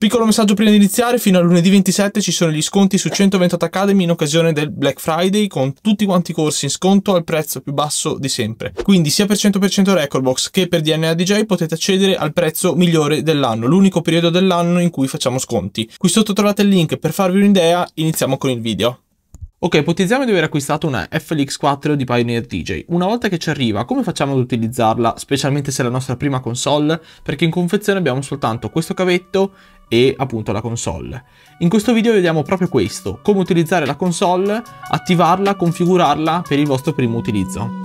Piccolo messaggio prima di iniziare, fino a lunedì 27 ci sono gli sconti su 128 Academy in occasione del Black Friday con tutti quanti i corsi in sconto al prezzo più basso di sempre. Quindi sia per 100% Recordbox che per DNA DJ potete accedere al prezzo migliore dell'anno, l'unico periodo dell'anno in cui facciamo sconti. Qui sotto trovate il link per farvi un'idea, iniziamo con il video. Ok, ipotizziamo di aver acquistato una FLX4 di Pioneer DJ. Una volta che ci arriva, come facciamo ad utilizzarla, specialmente se è la nostra prima console? Perché in confezione abbiamo soltanto questo cavetto e appunto la console. In questo video vediamo proprio questo, come utilizzare la console, attivarla, configurarla per il vostro primo utilizzo.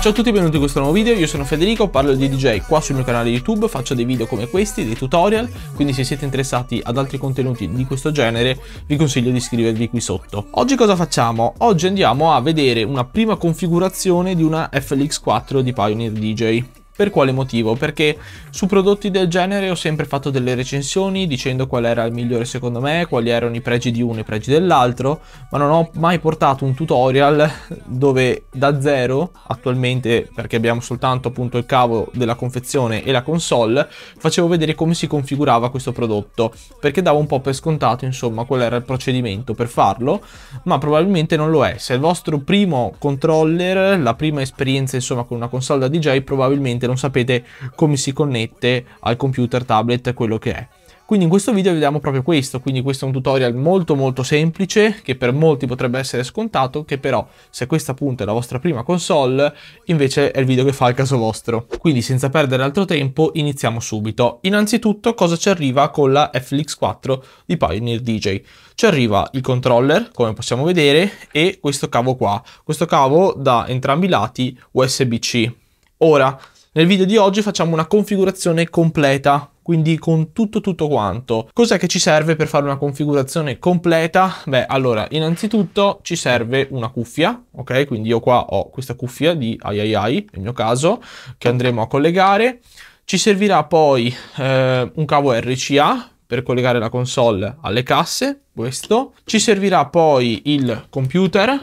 Ciao a tutti e benvenuti in questo nuovo video, io sono Federico, parlo di DJ qua sul mio canale YouTube, faccio dei video come questi, dei tutorial, quindi se siete interessati ad altri contenuti di questo genere vi consiglio di iscrivervi qui sotto. Oggi cosa facciamo? Oggi andiamo a vedere una prima configurazione di una FLX4 di Pioneer DJ. Per quale motivo? Perché su prodotti del genere ho sempre fatto delle recensioni dicendo qual era il migliore secondo me, quali erano i pregi di uno e i pregi dell'altro, ma non ho mai portato un tutorial dove da zero, attualmente perché abbiamo soltanto appunto il cavo della confezione e la console, facevo vedere come si configurava questo prodotto, perché davo un po' per scontato insomma qual era il procedimento per farlo, ma probabilmente non lo è. Se è il vostro primo controller, la prima esperienza insomma con una console da DJ probabilmente non sapete come si connette al computer, tablet, quello che è. Quindi in questo video vediamo proprio questo, quindi questo è un tutorial molto molto semplice che per molti potrebbe essere scontato, che però se questa appunto è la vostra prima console invece è il video che fa il caso vostro. Quindi senza perdere altro tempo iniziamo subito. Innanzitutto cosa ci arriva con la FLX 4 di Pioneer DJ? Ci arriva il controller come possiamo vedere e questo cavo qua, questo cavo da entrambi i lati USB-C. Ora, nel video di oggi facciamo una configurazione completa quindi con tutto tutto quanto. Cos'è che ci serve per fare una configurazione completa? Beh, allora, innanzitutto ci serve una cuffia, ok? Quindi io qua ho questa cuffia di III, nel mio caso, che andremo a collegare. Ci servirà poi eh, un cavo RCA per collegare la console alle casse, questo. Ci servirà poi il computer,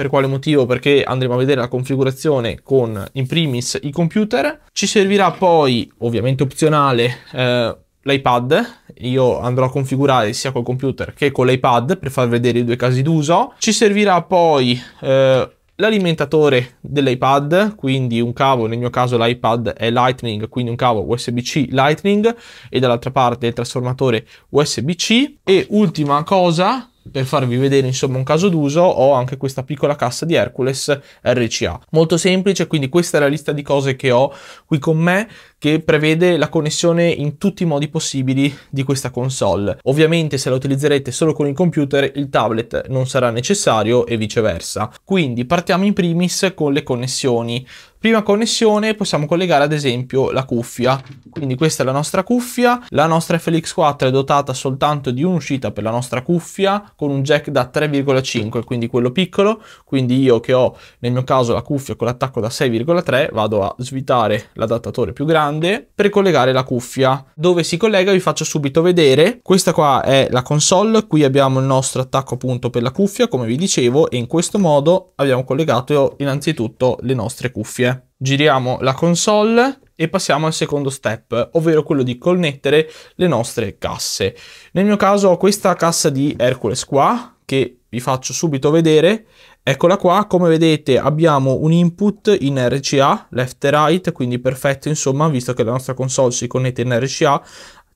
per quale motivo? Perché andremo a vedere la configurazione con in primis i computer, ci servirà poi, ovviamente opzionale, eh, l'iPad, io andrò a configurare sia col computer che con l'iPad per far vedere i due casi d'uso, ci servirà poi eh, l'alimentatore dell'iPad, quindi un cavo, nel mio caso l'iPad è Lightning, quindi un cavo USB-C Lightning e dall'altra parte il trasformatore USB-C e ultima cosa per farvi vedere insomma un caso d'uso ho anche questa piccola cassa di Hercules RCA. Molto semplice, quindi questa è la lista di cose che ho qui con me che prevede la connessione in tutti i modi possibili di questa console. Ovviamente se la utilizzerete solo con il computer il tablet non sarà necessario e viceversa. Quindi partiamo in primis con le connessioni. Prima connessione possiamo collegare ad esempio la cuffia, quindi questa è la nostra cuffia, la nostra FLX4 è dotata soltanto di un'uscita per la nostra cuffia con un jack da 3,5, quindi quello piccolo, quindi io che ho nel mio caso la cuffia con l'attacco da 6,3 vado a svitare l'adattatore più grande per collegare la cuffia. Dove si collega vi faccio subito vedere, questa qua è la console, qui abbiamo il nostro attacco appunto per la cuffia come vi dicevo e in questo modo abbiamo collegato innanzitutto le nostre cuffie giriamo la console e passiamo al secondo step, ovvero quello di connettere le nostre casse. Nel mio caso ho questa cassa di Hercules qua, che vi faccio subito vedere. Eccola qua, come vedete abbiamo un input in RCA, left e right, quindi perfetto insomma, visto che la nostra console si connette in RCA,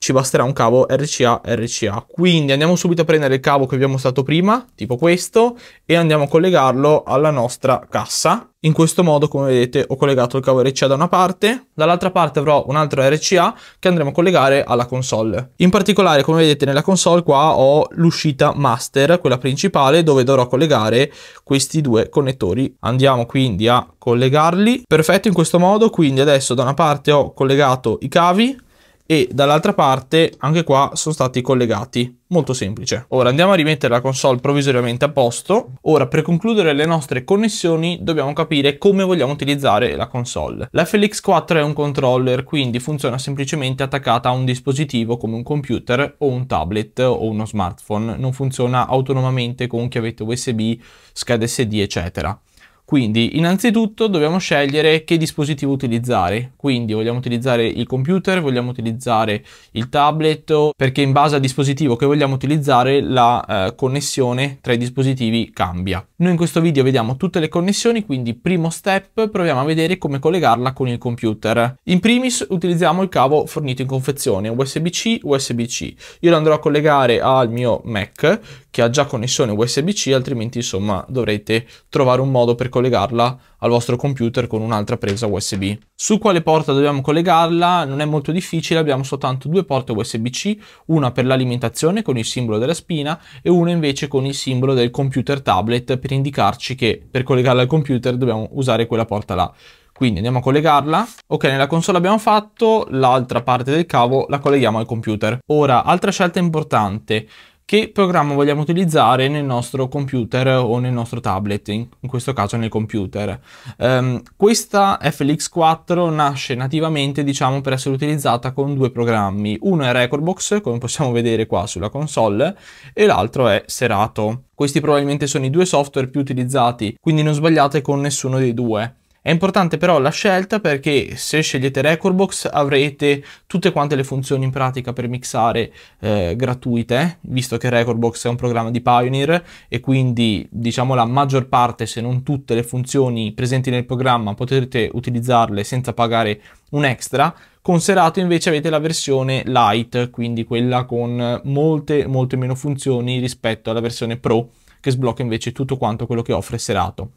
ci basterà un cavo RCA RCA. Quindi andiamo subito a prendere il cavo che vi ho mostrato prima, tipo questo, e andiamo a collegarlo alla nostra cassa. In questo modo, come vedete, ho collegato il cavo RCA da una parte, dall'altra parte avrò un altro RCA che andremo a collegare alla console. In particolare, come vedete nella console qua ho l'uscita master, quella principale, dove dovrò collegare questi due connettori. Andiamo quindi a collegarli. Perfetto in questo modo, quindi adesso da una parte ho collegato i cavi, e dall'altra parte anche qua sono stati collegati molto semplice ora andiamo a rimettere la console provvisoriamente a posto ora per concludere le nostre connessioni dobbiamo capire come vogliamo utilizzare la console la 4 è un controller quindi funziona semplicemente attaccata a un dispositivo come un computer o un tablet o uno smartphone non funziona autonomamente con chiavette USB scheda SD eccetera quindi innanzitutto dobbiamo scegliere che dispositivo utilizzare, quindi vogliamo utilizzare il computer, vogliamo utilizzare il tablet, perché in base al dispositivo che vogliamo utilizzare la eh, connessione tra i dispositivi cambia. Noi in questo video vediamo tutte le connessioni, quindi primo step proviamo a vedere come collegarla con il computer. In primis utilizziamo il cavo fornito in confezione, USB-C, USB-C. Io lo andrò a collegare al mio Mac, che ha già connessione USB-C, altrimenti insomma dovrete trovare un modo per collegarla al vostro computer con un'altra presa USB. Su quale porta dobbiamo collegarla non è molto difficile, abbiamo soltanto due porte USB-C, una per l'alimentazione con il simbolo della spina e una invece con il simbolo del computer tablet per indicarci che per collegarla al computer dobbiamo usare quella porta là quindi andiamo a collegarla ok nella console abbiamo fatto l'altra parte del cavo la colleghiamo al computer ora altra scelta importante che programma vogliamo utilizzare nel nostro computer o nel nostro tablet, in, questo caso nel computer. Um, questa FLX4 nasce nativamente diciamo per essere utilizzata con due programmi, uno è Recordbox come possiamo vedere qua sulla console e l'altro è Serato. Questi probabilmente sono i due software più utilizzati, quindi non sbagliate con nessuno dei due. È importante però la scelta perché se scegliete Recordbox avrete tutte quante le funzioni in pratica per mixare eh, gratuite, visto che Recordbox è un programma di Pioneer e quindi diciamo la maggior parte, se non tutte le funzioni presenti nel programma potrete utilizzarle senza pagare un extra. Con Serato invece avete la versione Lite, quindi quella con molte molte meno funzioni rispetto alla versione Pro che sblocca invece tutto quanto quello che offre Serato.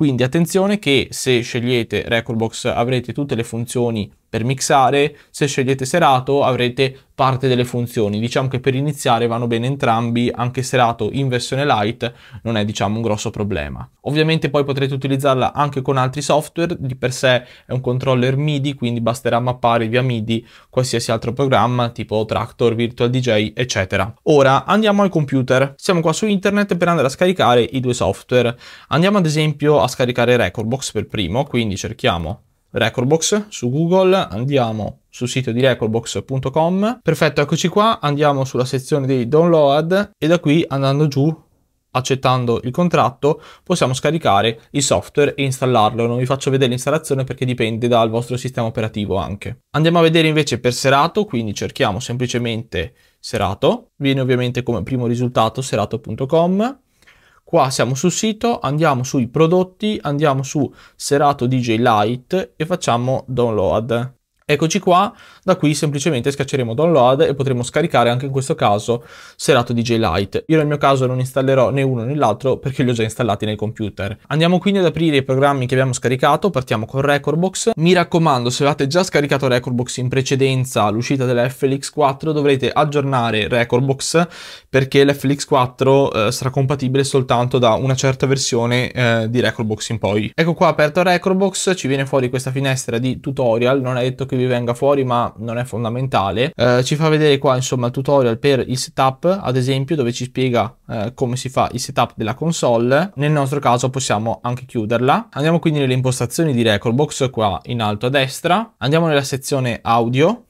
Quindi attenzione che se scegliete Recordbox avrete tutte le funzioni per mixare, se scegliete Serato, avrete parte delle funzioni. Diciamo che per iniziare vanno bene entrambi, anche Serato in versione light non è diciamo un grosso problema. Ovviamente poi potrete utilizzarla anche con altri software, di per sé è un controller MIDI, quindi basterà mappare via MIDI qualsiasi altro programma tipo Tractor, Virtual DJ, eccetera. Ora andiamo al computer. Siamo qua su internet per andare a scaricare i due software. Andiamo ad esempio a scaricare Recordbox per primo, quindi cerchiamo Recordbox su Google, andiamo sul sito di recordbox.com. Perfetto, eccoci qua, andiamo sulla sezione dei download e da qui andando giù accettando il contratto possiamo scaricare il software e installarlo non vi faccio vedere l'installazione perché dipende dal vostro sistema operativo anche andiamo a vedere invece per serato quindi cerchiamo semplicemente serato viene ovviamente come primo risultato serato.com Qua siamo sul sito, andiamo sui prodotti, andiamo su Serato DJ Lite e facciamo download. Eccoci qua, da qui semplicemente schiacceremo download e potremo scaricare anche in questo caso Serato DJ Lite. Io nel mio caso non installerò né uno né l'altro perché li ho già installati nel computer. Andiamo quindi ad aprire i programmi che abbiamo scaricato, partiamo con Recordbox. Mi raccomando, se avete già scaricato Recordbox in precedenza all'uscita dell'FLX4 dovrete aggiornare Recordbox perché l'FLX4 eh, sarà compatibile soltanto da una certa versione eh, di Recordbox in poi. Ecco qua aperto Recordbox, ci viene fuori questa finestra di tutorial, non è detto che vi venga fuori ma non è fondamentale. Eh, ci fa vedere qua insomma il tutorial per il setup, ad esempio, dove ci spiega eh, come si fa il setup della console. Nel nostro caso possiamo anche chiuderla. Andiamo quindi nelle impostazioni di Recordbox qua in alto a destra. Andiamo nella sezione audio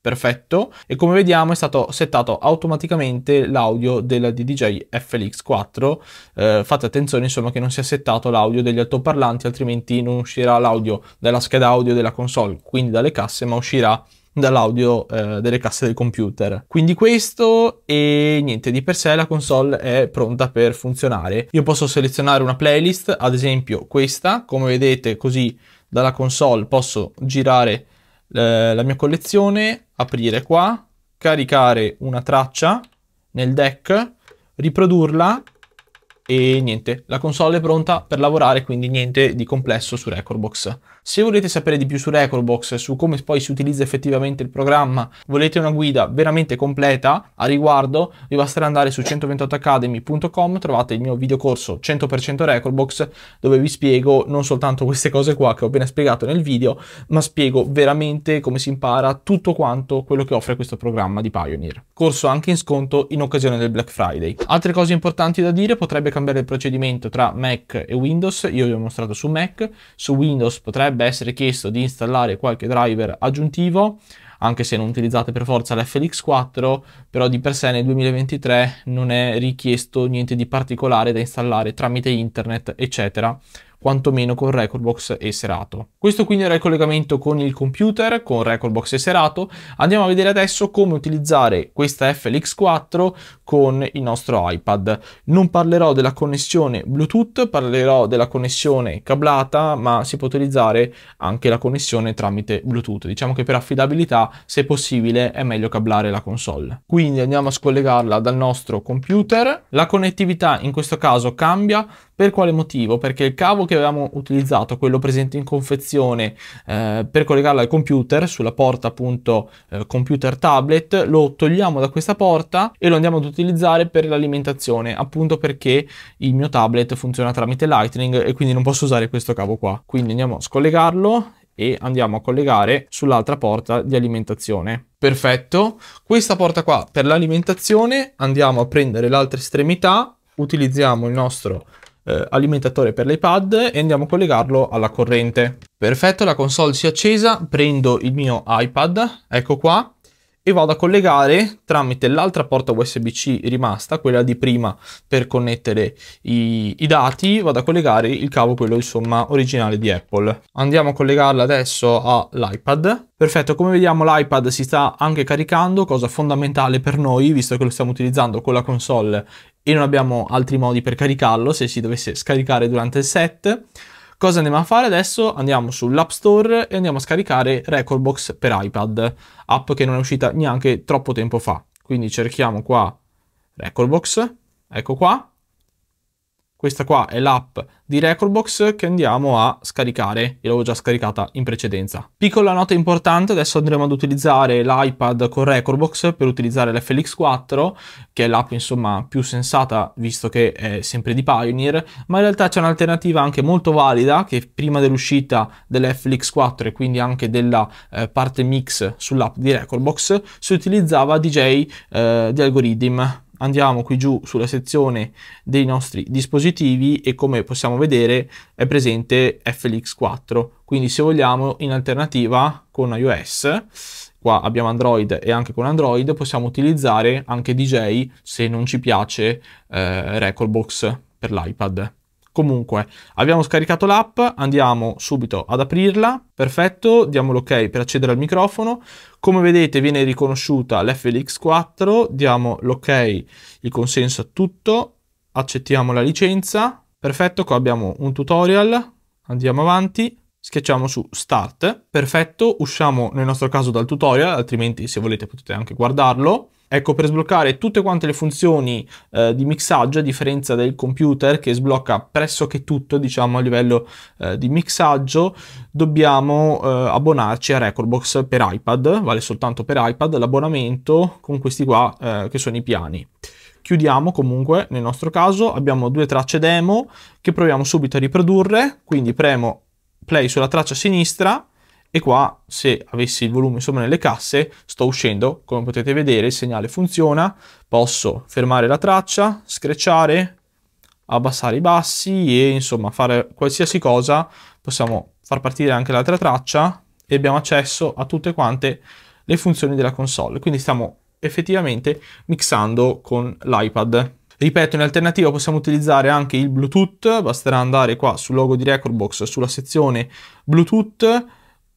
perfetto e come vediamo è stato settato automaticamente l'audio della DJ FLX4 eh, fate attenzione insomma che non sia settato l'audio degli altoparlanti altrimenti non uscirà l'audio dalla scheda audio della console quindi dalle casse ma uscirà dall'audio eh, delle casse del computer. Quindi questo e niente, di per sé la console è pronta per funzionare. Io posso selezionare una playlist, ad esempio questa, come vedete così dalla console posso girare eh, la mia collezione, aprire qua, caricare una traccia nel deck, riprodurla e niente, la console è pronta per lavorare, quindi niente di complesso su Recordbox. Se volete sapere di più su Recordbox, su come poi si utilizza effettivamente il programma, volete una guida veramente completa a riguardo, vi basterà andare su 128academy.com, trovate il mio videocorso 100% Recordbox dove vi spiego non soltanto queste cose qua che ho appena spiegato nel video, ma spiego veramente come si impara tutto quanto quello che offre questo programma di Pioneer. Corso anche in sconto in occasione del Black Friday. Altre cose importanti da dire, potrebbe cambiare il procedimento tra Mac e Windows, io vi ho mostrato su Mac, su Windows potrebbe potrebbe essere chiesto di installare qualche driver aggiuntivo, anche se non utilizzate per forza l'FLX4, però di per sé nel 2023 non è richiesto niente di particolare da installare tramite internet, eccetera quantomeno con Recordbox e Serato. Questo quindi era il collegamento con il computer, con Recordbox e Serato. Andiamo a vedere adesso come utilizzare questa FLX4 con il nostro iPad. Non parlerò della connessione Bluetooth, parlerò della connessione cablata, ma si può utilizzare anche la connessione tramite Bluetooth. Diciamo che per affidabilità, se possibile, è meglio cablare la console. Quindi andiamo a scollegarla dal nostro computer. La connettività in questo caso cambia per quale motivo? Perché il cavo che avevamo utilizzato, quello presente in confezione, eh, per collegarlo al computer, sulla porta appunto eh, computer tablet, lo togliamo da questa porta e lo andiamo ad utilizzare per l'alimentazione, appunto perché il mio tablet funziona tramite Lightning e quindi non posso usare questo cavo qua. Quindi andiamo a scollegarlo e andiamo a collegare sull'altra porta di alimentazione. Perfetto, questa porta qua per l'alimentazione andiamo a prendere l'altra estremità, utilizziamo il nostro eh, alimentatore per l'iPad e andiamo a collegarlo alla corrente. Perfetto, la console si è accesa, prendo il mio iPad, ecco qua, e vado a collegare tramite l'altra porta USB-C rimasta, quella di prima per connettere i, i, dati, vado a collegare il cavo, quello insomma originale di Apple. Andiamo a collegarla adesso all'iPad. Perfetto, come vediamo l'iPad si sta anche caricando, cosa fondamentale per noi, visto che lo stiamo utilizzando con la console e non abbiamo altri modi per caricarlo se si dovesse scaricare durante il set. Cosa andiamo a fare adesso? Andiamo sull'App Store e andiamo a scaricare Recordbox per iPad, app che non è uscita neanche troppo tempo fa. Quindi cerchiamo qua Recordbox, ecco qua, questa qua è l'app di Recordbox che andiamo a scaricare, io l'avevo già scaricata in precedenza. Piccola nota importante, adesso andremo ad utilizzare l'iPad con Recordbox per utilizzare l'FLX4, che è l'app insomma più sensata visto che è sempre di Pioneer, ma in realtà c'è un'alternativa anche molto valida che prima dell'uscita dell'FLX4 e quindi anche della eh, parte mix sull'app di Recordbox si utilizzava DJ eh, di algoritmi andiamo qui giù sulla sezione dei nostri dispositivi e come possiamo vedere è presente FLX4 quindi se vogliamo in alternativa con iOS qua abbiamo Android e anche con Android possiamo utilizzare anche DJ se non ci piace eh, Recordbox per l'iPad Comunque, abbiamo scaricato l'app, andiamo subito ad aprirla, perfetto, diamo l'ok per accedere al microfono. Come vedete viene riconosciuta l'FLX4, diamo l'ok, il consenso a tutto, accettiamo la licenza, perfetto, qua abbiamo un tutorial, andiamo avanti schiacciamo su Start, perfetto, usciamo nel nostro caso dal tutorial, altrimenti se volete potete anche guardarlo, Ecco, per sbloccare tutte quante le funzioni eh, di mixaggio, a differenza del computer che sblocca pressoché tutto, diciamo, a livello eh, di mixaggio, dobbiamo eh, abbonarci a Recordbox per iPad, vale soltanto per iPad l'abbonamento con questi qua eh, che sono i piani. Chiudiamo comunque, nel nostro caso abbiamo due tracce demo che proviamo subito a riprodurre, quindi premo play sulla traccia sinistra e qua se avessi il volume sopra nelle casse sto uscendo come potete vedere il segnale funziona posso fermare la traccia screcciare abbassare i bassi e insomma fare qualsiasi cosa possiamo far partire anche l'altra traccia e abbiamo accesso a tutte quante le funzioni della console quindi stiamo effettivamente mixando con l'iPad Ripeto, in alternativa possiamo utilizzare anche il Bluetooth, basterà andare qua sul logo di Recordbox sulla sezione Bluetooth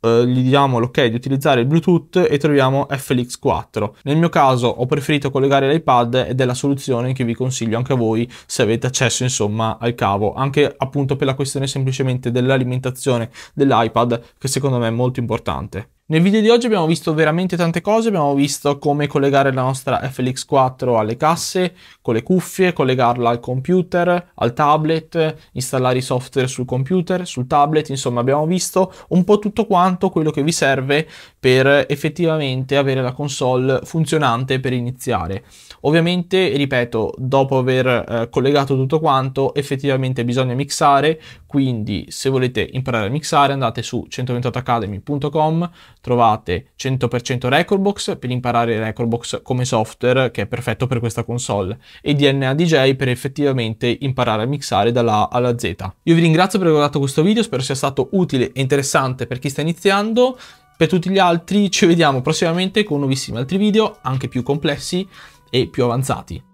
eh, gli diamo l'ok di utilizzare il Bluetooth e troviamo FLX 4. Nel mio caso ho preferito collegare l'iPad ed è la soluzione che vi consiglio anche a voi se avete accesso insomma al cavo, anche appunto per la questione semplicemente dell'alimentazione dell'iPad che secondo me è molto importante. Nel video di oggi abbiamo visto veramente tante cose, abbiamo visto come collegare la nostra FLX4 alle casse, con le cuffie, collegarla al computer, al tablet, installare i software sul computer, sul tablet, insomma abbiamo visto un po' tutto quanto quello che vi serve per effettivamente avere la console funzionante per iniziare. Ovviamente, ripeto, dopo aver eh, collegato tutto quanto, effettivamente bisogna mixare, quindi se volete imparare a mixare andate su 128academy.com trovate 100% Recordbox per imparare Recordbox come software che è perfetto per questa console e DNA DJ per effettivamente imparare a mixare dalla A alla Z. Io vi ringrazio per aver guardato questo video, spero sia stato utile e interessante per chi sta iniziando. Per tutti gli altri ci vediamo prossimamente con nuovissimi altri video, anche più complessi e più avanzati.